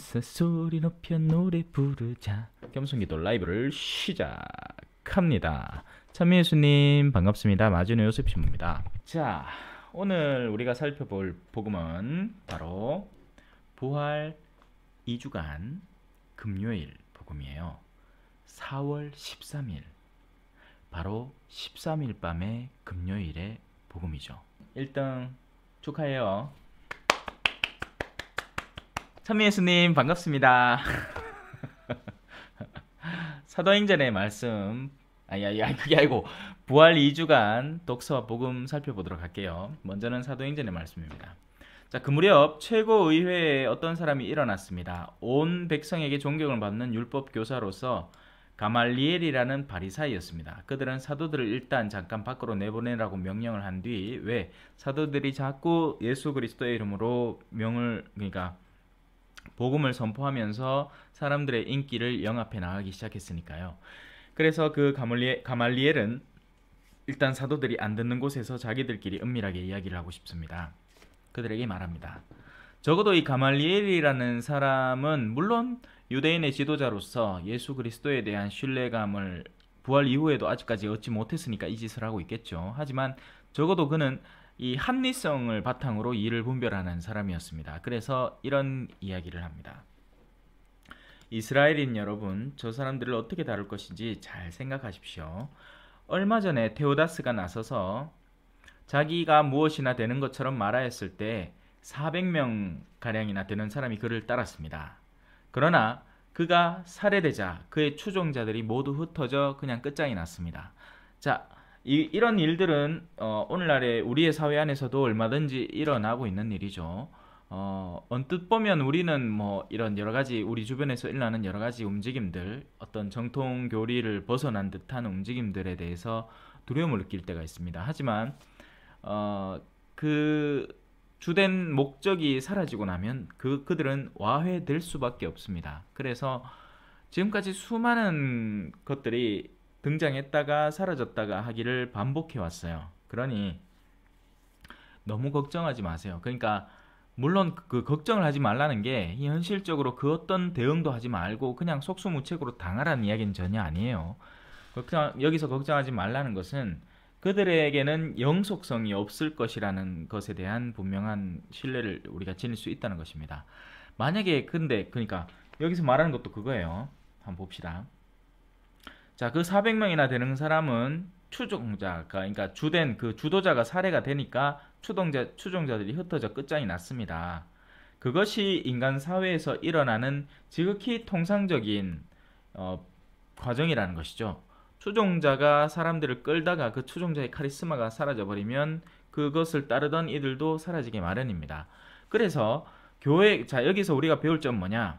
와서 소리 높여 노래 부르자 겸손기도 라이브를 시작합니다 참예수님 반갑습니다 마주노 요셉 신부입니다 자 오늘 우리가 살펴볼 복음은 바로 부활 2주간 금요일 복음이에요 4월 13일 바로 13일 밤의 금요일의 복음이죠 1등 축하해요 천민예수님 반갑습니다. 사도행전의 말씀 아야야 그게 아니고 부활 2주간 독서와 복음 살펴보도록 할게요. 먼저는 사도행전의 말씀입니다. 자, 그 무렵 최고의회에 어떤 사람이 일어났습니다. 온 백성에게 존경을 받는 율법 교사로서 가말리엘이라는 바리사이였습니다. 그들은 사도들을 일단 잠깐 밖으로 내보내라고 명령을 한 뒤 왜 사도들이 자꾸 예수 그리스도의 이름으로 명을 그러니까 복음을 선포하면서 사람들의 인기를 영합해 나가기 시작했으니까요. 그래서 그 가말리엘, 가말리엘은 일단 사도들이 안 듣는 곳에서 자기들끼리 은밀하게 이야기를 하고 싶습니다. 그들에게 말합니다. 적어도 이 가말리엘이라는 사람은 물론 유대인의 지도자로서 예수 그리스도에 대한 신뢰감을 부활 이후에도 아직까지 얻지 못했으니까 이 짓을 하고 있겠죠. 하지만 적어도 그는 이 합리성을 바탕으로 이를 분별하는 사람이었습니다. 그래서 이런 이야기를 합니다. 이스라엘인 여러분, 저 사람들을 어떻게 다룰 것인지 잘 생각하십시오. 얼마 전에 테오다스가 나서서 자기가 무엇이나 되는 것처럼 말하였을 때 400명 가량이나 되는 사람이 그를 따랐습니다. 그러나 그가 살해되자 그의 추종자들이 모두 흩어져 그냥 끝장이 났습니다. 자, 이, 이런 일들은 어, 오늘날의 우리의 사회 안에서도 얼마든지 일어나고 있는 일이죠. 어, 언뜻 보면 우리는 뭐 이런 여러 가지 우리 주변에서 일어나는 여러 가지 움직임들, 어떤 정통 교리를 벗어난 듯한 움직임들에 대해서 두려움을 느낄 때가 있습니다. 하지만 어, 그 주된 목적이 사라지고 나면 그 그들은 와해될 수밖에 없습니다. 그래서 지금까지 수많은 것들이 등장했다가 사라졌다가 하기를 반복해 왔어요. 그러니 너무 걱정하지 마세요. 그러니까 물론 그 걱정을 하지 말라는 게 현실적으로 그 어떤 대응도 하지 말고 그냥 속수무책으로 당하라는 이야기는 전혀 아니에요. 걱정, 여기서 걱정하지 말라는 것은 그들에게는 영속성이 없을 것이라는 것에 대한 분명한 신뢰를 우리가 지닐 수 있다는 것입니다. 만약에 근데 그러니까 여기서 말하는 것도 그거예요. 한번 봅시다. 자, 그 400명이나 되는 사람은 추종자, 그, 그러니까 주된 그 주도자가 사례가 되니까 추동자, 추종자들이 흩어져 끝장이 났습니다. 그것이 인간 사회에서 일어나는 지극히 통상적인 어, 과정이라는 것이죠. 추종자가 사람들을 끌다가 그 추종자의 카리스마가 사라져버리면 그것을 따르던 이들도 사라지게 마련입니다. 그래서 교회, 자, 여기서 우리가 배울 점 뭐냐?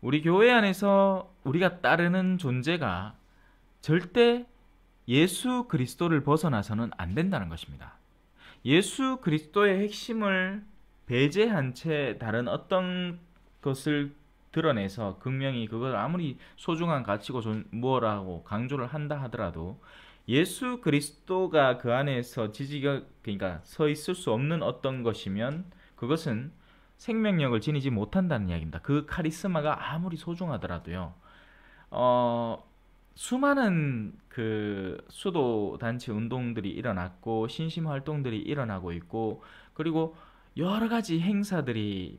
우리 교회 안에서 우리가 따르는 존재가 절대 예수 그리스도를 벗어나서는 안 된다는 것입니다. 예수 그리스도의 핵심을 배제한 채 다른 어떤 것을 드러내서 극명히 그걸 아무리 소중한 가치고 무라고 강조를 한다 하더라도 예수 그리스도가 그 안에서 지지가 그러니까 서 있을 수 없는 어떤 것이면 그것은 생명력을 지니지 못한다는 이야기입니다. 그 카리스마가 아무리 소중하더라도요. 어 수많은 그 수도 단체 운동들이 일어났고 신심 활동들이 일어나고 있고 그리고 여러 가지 행사들이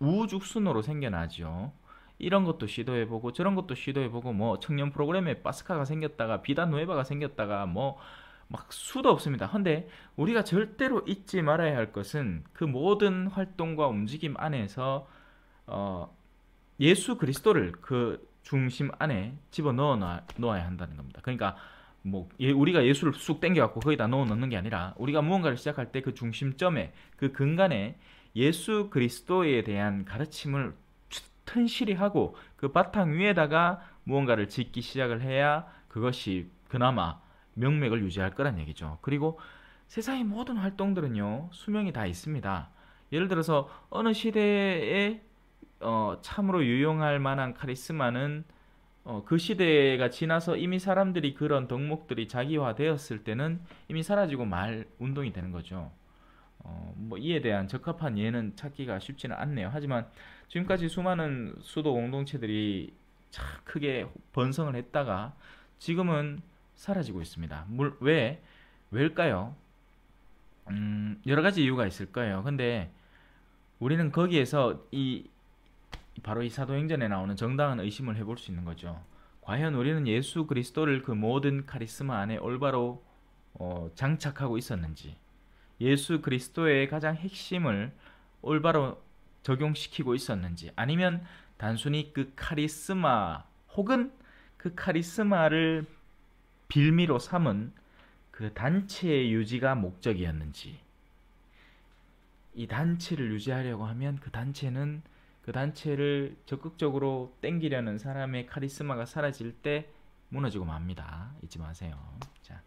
우후죽순으로 생겨나죠. 이런 것도 시도해보고 저런 것도 시도해보고 뭐 청년 프로그램에 바스카가 생겼다가 비단 노에바가 생겼다가 뭐 막 수도 없습니다. 헌데 우리가 절대로 잊지 말아야 할 것은 그 모든 활동과 움직임 안에서 어 예수 그리스도를 그 중심 안에 집어 넣어 놓아야 한다는 겁니다. 그러니까 뭐 예, 우리가 예수를 쑥 땡겨갖고 거기다 넣어 넣는 게 아니라 우리가 무언가를 시작할 때 그 중심점에 그 근간에 예수 그리스도에 대한 가르침을 튼실히 하고 그 바탕 위에다가 무언가를 짓기 시작을 해야 그것이 그나마 명맥을 유지할 거란 얘기죠. 그리고 세상의 모든 활동들은요 수명이 다 있습니다. 예를 들어서 어느 시대에 어, 참으로 유용할 만한 카리스마는 어, 그 시대가 지나서 이미 사람들이 그런 덕목들이 자기화되었을 때는 이미 사라지고 말 운동이 되는 거죠. 어, 뭐 이에 대한 적합한 예는 찾기가 쉽지는 않네요. 하지만 지금까지 수많은 수도 공동체들이 참 크게 번성을 했다가 지금은 사라지고 있습니다. 물, 왜? 왜일까요? 음, 여러 가지 이유가 있을 거예요. 근데 우리는 거기에서 이 바로 이 사도행전에 나오는 정당한 의심을 해볼 수 있는 거죠. 과연 우리는 예수 그리스도를 그 모든 카리스마 안에 올바로 어, 장착하고 있었는지, 예수 그리스도의 가장 핵심을 올바로 적용시키고 있었는지, 아니면 단순히 그 카리스마 혹은 그 카리스마를 빌미로 삼은 그 단체의 유지가 목적이었는지, 이 단체를 유지하려고 하면 그 단체는 그 단체를 적극적으로 땡기려는 사람의 카리스마가 사라질 때 무너지고 맙니다. 잊지 마세요. 자,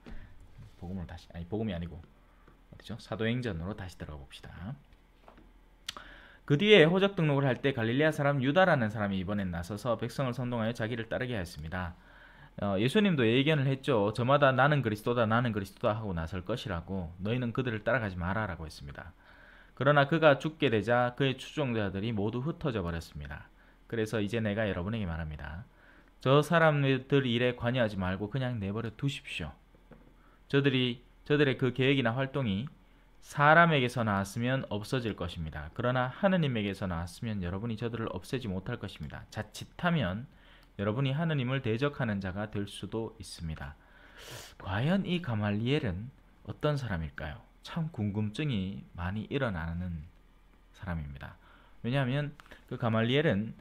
복음으로 다시 아니 복음이 아니고 어디죠? 사도행전으로 다시 들어가 봅시다. 그 뒤에 호적 등록을 할 때 갈릴리아 사람 유다라는 사람이 이번엔 나서서 백성을 선동하여 자기를 따르게 하였습니다. 어, 예수님도 예견을 했죠. 저마다 나는 그리스도다, 나는 그리스도다 하고 나설 것이라고 너희는 그들을 따라가지 마라라고 했습니다. 그러나 그가 죽게 되자 그의 추종자들이 모두 흩어져 버렸습니다. 그래서 이제 내가 여러분에게 말합니다. 저 사람들 일에 관여하지 말고 그냥 내버려 두십시오. 저들이 저들의 그 계획이나 활동이 사람에게서 나왔으면 없어질 것입니다. 그러나 하느님에게서 나왔으면 여러분이 저들을 없애지 못할 것입니다. 자칫하면 여러분이 하느님을 대적하는 자가 될 수도 있습니다. 과연 이 가말리엘은 어떤 사람일까요? 참 궁금증이 많이 일어나는 사람입니다. 왜냐하면 그 가말리엘은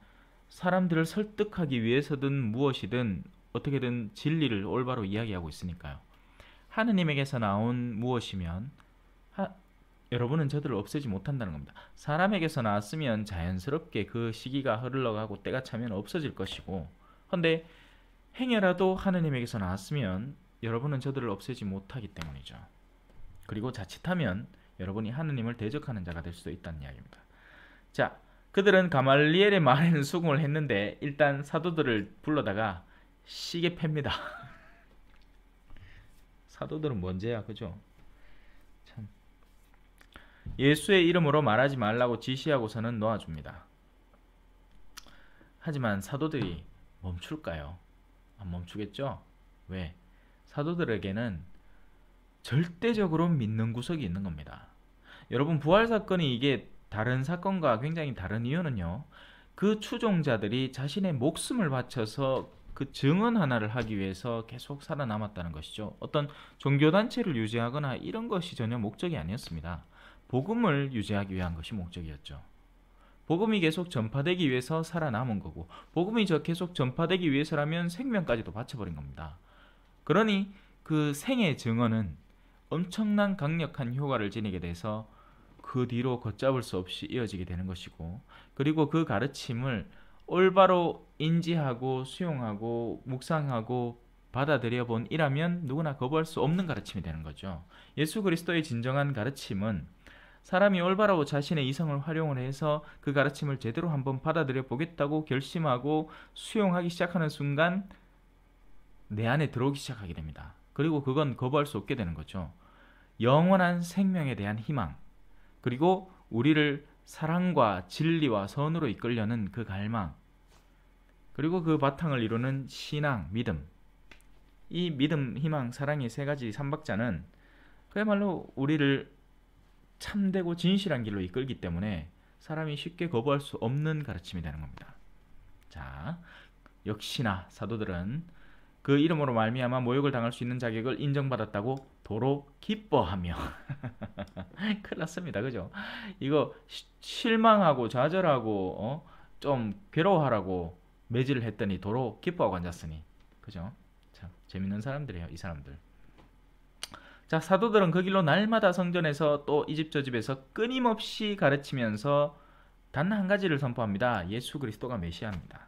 사람들을 설득하기 위해서든 무엇이든 어떻게든 진리를 올바로 이야기하고 있으니까요. 하느님에게서 나온 무엇이면 하, 여러분은 저들을 없애지 못한다는 겁니다. 사람에게서 나왔으면 자연스럽게 그 시기가 흐르러가고 때가 차면 없어질 것이고 헌데 행여라도 하느님에게서 나왔으면 여러분은 저들을 없애지 못하기 때문이죠. 그리고 자칫하면 여러분이 하느님을 대적하는 자가 될 수도 있다는 이야기입니다. 자, 그들은 가말리엘의 말에는 수긍을 했는데 일단 사도들을 불러다가 시계 팹니다. 사도들은 뭔지야, 그죠? 참. 예수의 이름으로 말하지 말라고 지시하고서는 놓아줍니다. 하지만 사도들이 멈출까요? 안 멈추겠죠? 왜? 사도들에게는 절대적으로 믿는 구석이 있는 겁니다. 여러분 부활 사건이 이게 다른 사건과 굉장히 다른 이유는요. 그 추종자들이 자신의 목숨을 바쳐서 그 증언 하나를 하기 위해서 계속 살아남았다는 것이죠. 어떤 종교단체를 유지하거나 이런 것이 전혀 목적이 아니었습니다. 복음을 유지하기 위한 것이 목적이었죠. 복음이 계속 전파되기 위해서 살아남은 거고, 복음이 계속 전파되기 위해서라면 생명까지도 바쳐버린 겁니다. 그러니 그 생의 증언은 엄청난 강력한 효과를 지니게 돼서 그 뒤로 걷잡을 수 없이 이어지게 되는 것이고 그리고 그 가르침을 올바로 인지하고 수용하고 묵상하고 받아들여 본 이라면 누구나 거부할 수 없는 가르침이 되는 거죠. 예수 그리스도의 진정한 가르침은 사람이 올바로 자신의 이성을 활용을 해서 그 가르침을 제대로 한번 받아들여 보겠다고 결심하고 수용하기 시작하는 순간 내 안에 들어오기 시작하게 됩니다. 그리고 그건 거부할 수 없게 되는 거죠. 영원한 생명에 대한 희망, 그리고 우리를 사랑과 진리와 선으로 이끌려는 그 갈망, 그리고 그 바탕을 이루는 신앙, 믿음. 이 믿음, 희망, 사랑의 세 가지 삼박자는 그야말로 우리를 참되고 진실한 길로 이끌기 때문에 사람이 쉽게 거부할 수 없는 가르침이 되는 겁니다. 자, 역시나 사도들은 그 이름으로 말미암아 모욕을 당할 수 있는 자격을 인정받았다고 도로 기뻐하며 큰일 났습니다. 그죠? 이거 시, 실망하고 좌절하고 어? 좀 괴로워하라고 매질을 했더니 도로 기뻐하고 앉았으니 그죠? 참 재밌는 사람들이에요. 이 사람들. 자 사도들은 그 길로 날마다 성전에서 또 이집 저 집에서 끊임없이 가르치면서 단 한 가지를 선포합니다. 예수 그리스도가 메시아입니다.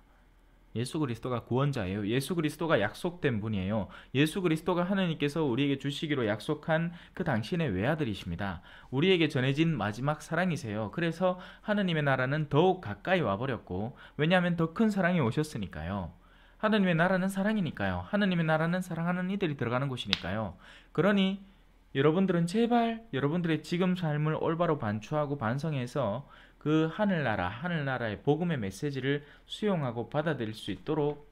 예수 그리스도가 구원자예요. 예수 그리스도가 약속된 분이에요. 예수 그리스도가 하느님께서 우리에게 주시기로 약속한 그 당신의 외아들이십니다. 우리에게 전해진 마지막 사랑이세요. 그래서 하느님의 나라는 더욱 가까이 와버렸고, 왜냐하면 더 큰 사랑이 오셨으니까요. 하느님의 나라는 사랑이니까요. 하느님의 나라는 사랑하는 이들이 들어가는 곳이니까요. 그러니 여러분들은 제발 여러분들의 지금 삶을 올바로 반추하고 반성해서 그 하늘나라, 하늘나라의 복음의 메시지를 수용하고 받아들일 수 있도록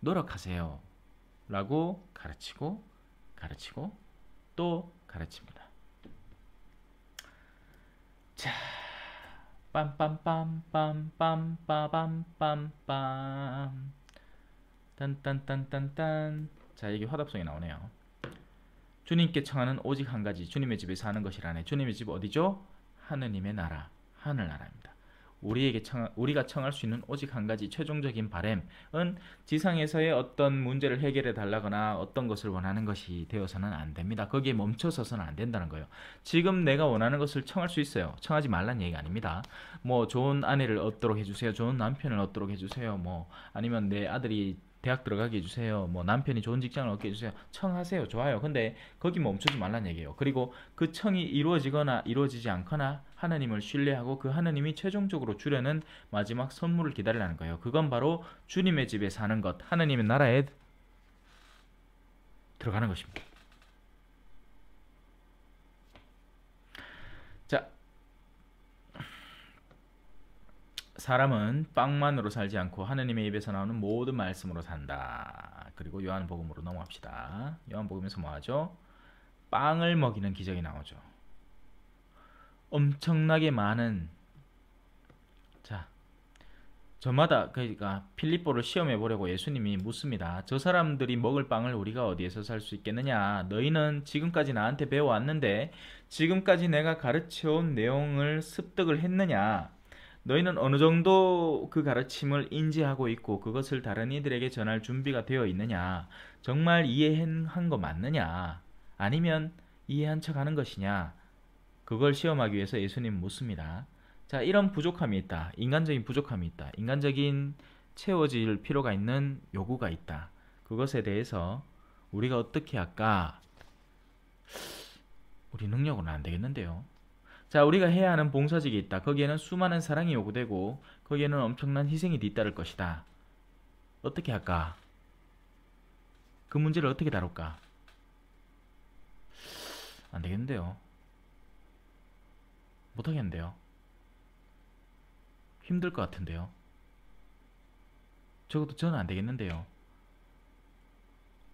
노력하세요. 라고 가르치고, 가르치고, 또 가르칩니다. 자, 빰빰빰빰빰빠빰빰 딴딴딴딴딴 자, 이게 화답송이 나오네요. 주님께 청하는 오직 한 가지 주님의 집에서 는 것이라네. 주님의 집 어디죠? 하느님의 나라. 하늘나라입니다. 우리에게 청 우리가 청할 수 있는 오직 한 가지 최종적인 바램은 지상에서의 어떤 문제를 해결해 달라거나 어떤 것을 원하는 것이 되어서는 안 됩니다. 거기에 멈춰서서는 안 된다는 거예요. 지금 내가 원하는 것을 청할 수 있어요. 청하지 말란 얘기가 아닙니다. 뭐 좋은 아내를 얻도록 해주세요. 좋은 남편을 얻도록 해주세요. 뭐 아니면 내 아들이 대학 들어가게 해주세요. 뭐 남편이 좋은 직장을 얻게 해주세요. 청하세요. 좋아요. 근데 거기 멈추지 말란 얘기예요. 그리고 그 청이 이루어지거나 이루어지지 않거나 하나님을 신뢰하고 그 하나님이 최종적으로 주려는 마지막 선물을 기다리라는 거예요. 그건 바로 주님의 집에 사는 것, 하나님의 나라에 들어가는 것입니다. 자, 사람은 빵만으로 살지 않고 하나님의 입에서 나오는 모든 말씀으로 산다. 그리고 요한복음으로 넘어갑시다. 요한복음에서 뭐하죠? 빵을 먹이는 기적이 나오죠. 엄청나게 많은 자 저마다 그러니까 필리포를 시험해 보려고 예수님이 묻습니다. 저 사람들이 먹을 빵을 우리가 어디에서 살 수 있겠느냐? 너희는 지금까지 나한테 배워왔는데 지금까지 내가 가르쳐온 내용을 습득을 했느냐? 너희는 어느 정도 그 가르침을 인지하고 있고 그것을 다른 이들에게 전할 준비가 되어 있느냐? 정말 이해한 거 맞느냐? 아니면 이해한 척 하는 것이냐? 그걸 시험하기 위해서 예수님 묻습니다. 자, 이런 부족함이 있다. 인간적인 부족함이 있다. 인간적인 채워질 필요가 있는 요구가 있다. 그것에 대해서 우리가 어떻게 할까? 우리 능력은 안 되겠는데요. 자, 우리가 해야 하는 봉사직이 있다. 거기에는 수많은 사랑이 요구되고 거기에는 엄청난 희생이 뒤따를 것이다. 어떻게 할까? 그 문제를 어떻게 다룰까? 안 되겠는데요. 못하겠는데요. 힘들 것 같은데요. 적어도 저는 안 되겠는데요.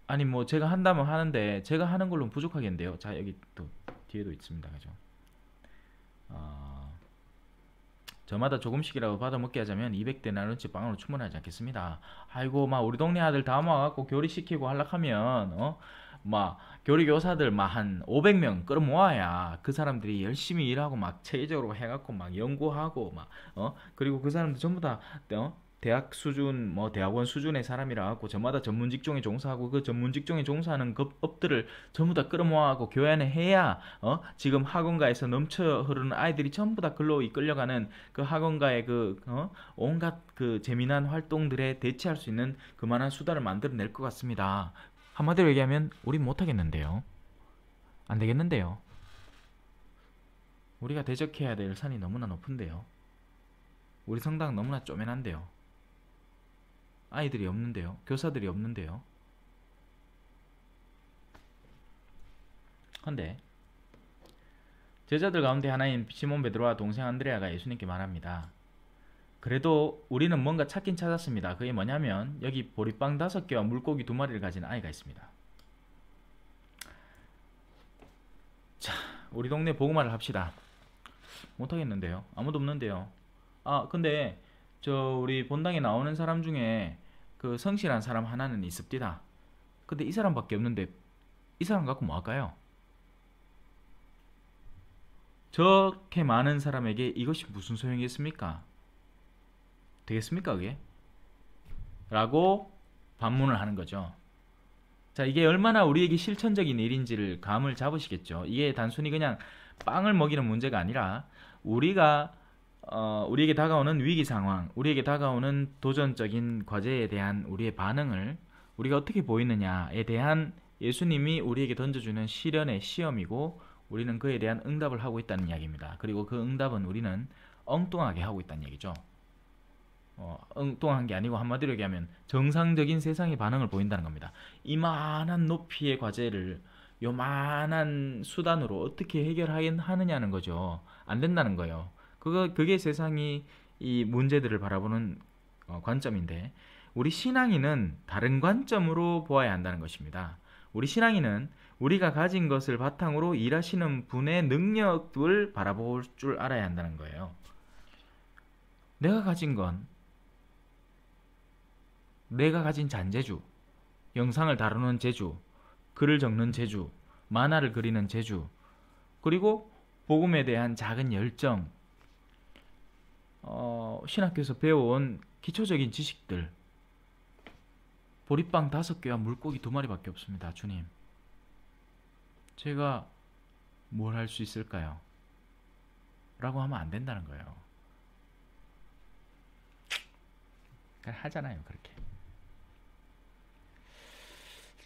아니 뭐 제가 한다면 하는데 제가 하는 걸로는 부족하겠는데요. 자 여기 또 뒤에도 있습니다. 그죠? 어, 저마다 조금씩이라도 받아먹게 하자면 200대 나눈치 빵으로 충분하지 않겠습니다. 아이고 막 우리 동네 아들 다 모아갖고 교리시키고 할락하면 어? 뭐 막 교리 교사들 막한 500명 끌어모아야 그 사람들이 열심히 일하고 막 체계적으로 해갖고 막 연구하고 막 어 그리고 그 사람들 전부 다 어? 대학 수준 뭐 대학원 수준의 사람이라 갖고 저마다 전문 직종에 종사하고 그 전문 직종에 종사하는 그 업들을 전부 다 끌어모아하고 교환을 해야 어 지금 학원가에서 넘쳐 흐르는 아이들이 전부 다 글로 이끌려가는 그 학원가의 그어 온갖 그 재미난 활동들에 대체할 수 있는 그만한 수단을 만들어낼 것 같습니다. 한마디로 얘기하면 우린 못하겠는데요. 안되겠는데요. 우리가 대적해야 될 산이 너무나 높은데요. 우리 성당 너무나 쪼맨한데요. 아이들이 없는데요. 교사들이 없는데요. 헌데 제자들 가운데 하나인 시몬 베드로와 동생 안드레아가 예수님께 말합니다. 그래도 우리는 뭔가 찾긴 찾았습니다. 그게 뭐냐면 여기 보리빵 다섯 개와 물고기 두 마리를 가진 아이가 있습니다. 자, 우리 동네 보고말을 합시다. 못하겠는데요. 아무도 없는데요. 아, 근데 저 우리 본당에 나오는 사람 중에 그 성실한 사람 하나는 있습니다. 근데 이 사람밖에 없는데 이 사람 갖고 뭐 할까요? 저렇게 많은 사람에게 이것이 무슨 소용이 있습니까? 되겠습니까 그게? 라고 반문을 하는 거죠. 자 이게 얼마나 우리에게 실천적인 일인지를 감을 잡으시겠죠. 이게 단순히 그냥 빵을 먹이는 문제가 아니라 우리가 어, 우리에게 다가오는 위기 상황, 우리에게 다가오는 도전적인 과제에 대한 우리의 반응을 우리가 어떻게 보이느냐에 대한 예수님이 우리에게 던져주는 시련의 시험이고 우리는 그에 대한 응답을 하고 있다는 이야기입니다. 그리고 그 응답은 우리는 엉뚱하게 하고 있다는 얘기죠. 어, 엉뚱한 게 아니고 한마디로 얘기하면 정상적인 세상의 반응을 보인다는 겁니다. 이만한 높이의 과제를 요만한 수단으로 어떻게 해결하느냐는 거죠. 안 된다는 거예요. 그거 그게 세상이 이 문제들을 바라보는 어, 관점인데 우리 신앙인은 다른 관점으로 보아야 한다는 것입니다. 우리 신앙인은 우리가 가진 것을 바탕으로 일하시는 분의 능력을 바라볼 줄 알아야 한다는 거예요. 내가 가진 건 내가 가진 잔재주, 영상을 다루는 재주, 글을 적는 재주, 만화를 그리는 재주, 그리고 복음에 대한 작은 열정, 어, 신학교에서 배워온 기초적인 지식들, 보리빵 다섯 개와 물고기 두 마리밖에 없습니다, 주님. 제가 뭘 할 수 있을까요? 라고 하면 안 된다는 거예요. 하잖아요, 그렇게.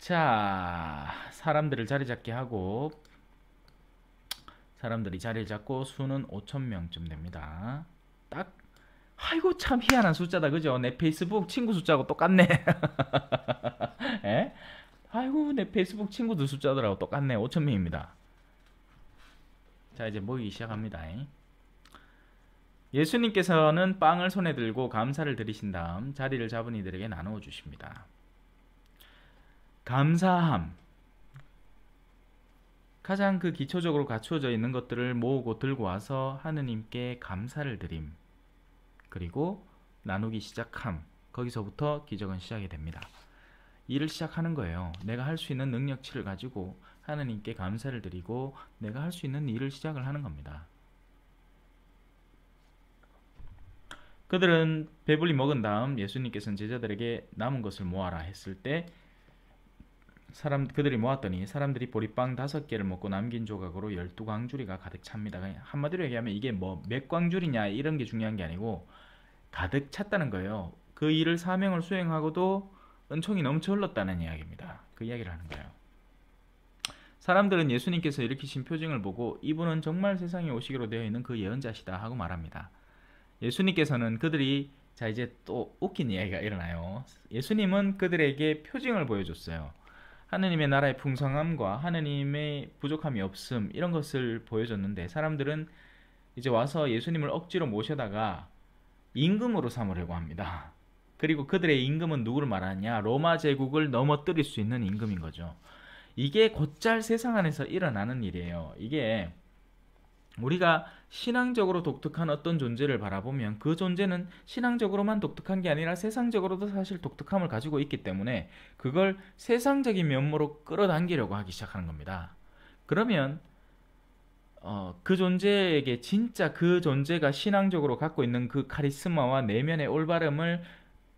자, 사람들을 자리 잡게 하고 사람들이 자리를 잡고 수는 5천명쯤 됩니다. 딱 아이고 참 희한한 숫자다 그죠? 내 페이스북 친구 숫자하고 똑같네. 에? 아이고 내 페이스북 친구들 숫자들하고 똑같네. 5천명입니다. 자 이제 모이기 시작합니다. 예수님께서는 빵을 손에 들고 감사를 드리신 다음 자리를 잡은 이들에게 나누어 주십니다. 감사함. 가장 그 기초적으로 갖추어져 있는 것들을 모으고 들고 와서 하느님께 감사를 드림. 그리고 나누기 시작함. 거기서부터 기적은 시작이 됩니다. 일을 시작하는 거예요. 내가 할 수 있는 능력치를 가지고 하느님께 감사를 드리고 내가 할 수 있는 일을 시작을 하는 겁니다. 그들은 배불리 먹은 다음 예수님께서는 제자들에게 남은 것을 모아라 했을 때 사람 그들이 모았더니 사람들이 보리빵 다섯 개를 먹고 남긴 조각으로 열두 광주리가 가득 찹니다. 한마디로 얘기하면 이게 뭐 몇 광주리냐 이런 게 중요한 게 아니고 가득 찼다는 거예요. 그 일을 사명을 수행하고도 은총이 넘쳐 흘렀다는 이야기입니다. 그 이야기를 하는 거예요. 사람들은 예수님께서 일으키신 표징을 보고 이분은 정말 세상에 오시기로 되어 있는 그 예언자시다 하고 말합니다. 예수님께서는 그들이 자 이제 또 웃긴 이야기가 일어나요. 예수님은 그들에게 표징을 보여줬어요. 하느님의 나라의 풍성함과 하느님의 부족함이 없음 이런 것을 보여줬는데 사람들은 이제 와서 예수님을 억지로 모셔다가 임금으로 삼으려고 합니다. 그리고 그들의 임금은 누구를 말하냐? 로마 제국을 넘어뜨릴 수 있는 임금인 거죠. 이게 곧잘 세상 안에서 일어나는 일이에요. 이게 우리가 신앙적으로 독특한 어떤 존재를 바라보면 그 존재는 신앙적으로만 독특한 게 아니라 세상적으로도 사실 독특함을 가지고 있기 때문에 그걸 세상적인 면모로 끌어당기려고 하기 시작하는 겁니다. 그러면 어, 그 존재에게 진짜 그 존재가 신앙적으로 갖고 있는 그 카리스마와 내면의 올바름을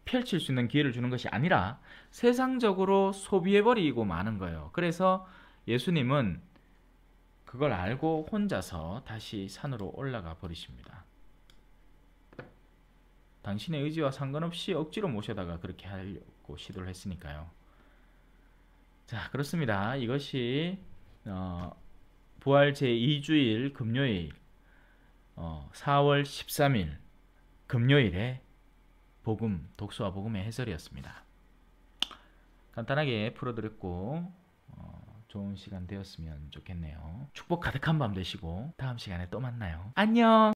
펼칠 수 있는 기회를 주는 것이 아니라 세상적으로 소비해버리고 마는 거예요. 그래서 예수님은 그걸 알고 혼자서 다시 산으로 올라가 버리십니다. 당신의 의지와 상관없이 억지로 모셔다가 그렇게 하려고 시도를 했으니까요. 자, 그렇습니다. 이것이 어, 부활 제2주일 금요일 어, 4월 13일 금요일에 복음, 독서와 복음의 해설이었습니다. 간단하게 풀어드렸고 좋은 시간 되었으면 좋겠네요. 축복 가득한 밤 되시고 다음 시간에 또 만나요. 안녕!